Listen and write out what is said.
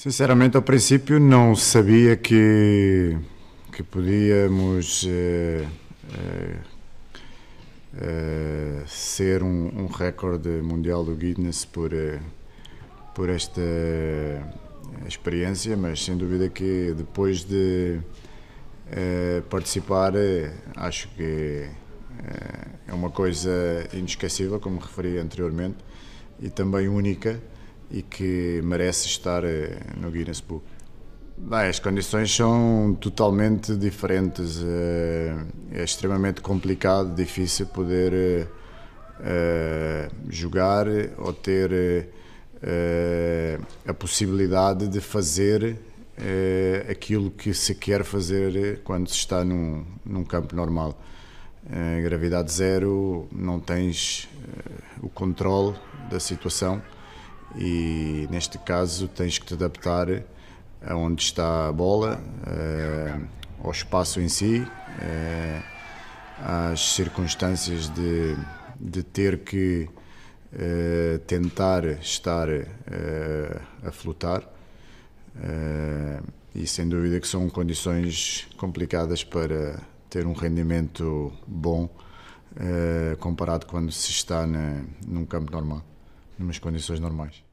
Sinceramente, ao princípio não sabia que, que podíamos eh, eh, eh ser um, um, recorde mundial do Guinness por, eh, por esta experiência, mas sem dúvida que depois de eh, participar, acho que é uma coisa inesquecível, como referi anteriormente, e também única e que merece estar eh, no Guinness Book. Bem, as condições são totalmente diferentes. Eh, é extremamente complicado, difícil poder eh, jogar ou ter a possibilidade de fazer aquilo que se quer fazer quando se está num, num campo normal. Em gravidade zero, não tens o controle da situação e neste caso tens que te adaptar a onde está a bola, eh, ao espaço em si, eh, às circunstâncias de, de ter que eh, tentar estar a flutuar e sem dúvida que são condições complicadas para ter um rendimento bom comparado quando se está num campo normal. Numas condições normais.